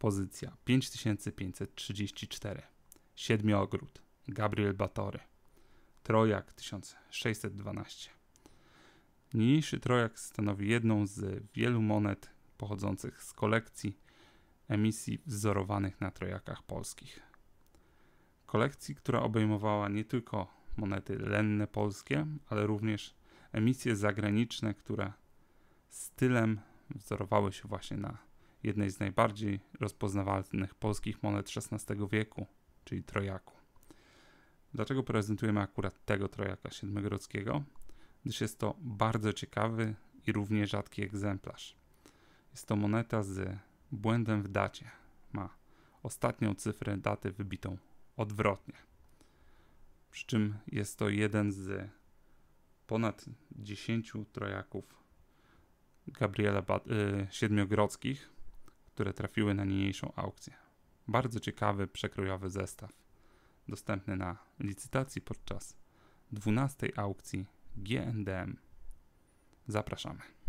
Pozycja 5534. Siedmiogród. Gabriel Batory. Trojak 1612. Niniejszy trojak stanowi jedną z wielu monet pochodzących z kolekcji emisji wzorowanych na trojakach polskich. Kolekcji, która obejmowała nie tylko monety lenne polskie, ale również emisje zagraniczne, które stylem wzorowały się właśnie na jednej z najbardziej rozpoznawalnych polskich monet XVI wieku, czyli trojaku. Dlaczego prezentujemy akurat tego trojaka siedmiogrodzkiego? Gdyż jest to bardzo ciekawy i równie rzadki egzemplarz. Jest to moneta z błędem w dacie. Ma ostatnią cyfrę daty wybitą odwrotnie. Przy czym jest to jeden z ponad 10 trojaków Gabriela ba- y, Siedmiogrodzkich, które trafiły na niniejszą aukcję. Bardzo ciekawy, przekrojowy zestaw, dostępny na licytacji podczas 12 aukcji GNDM. Zapraszamy.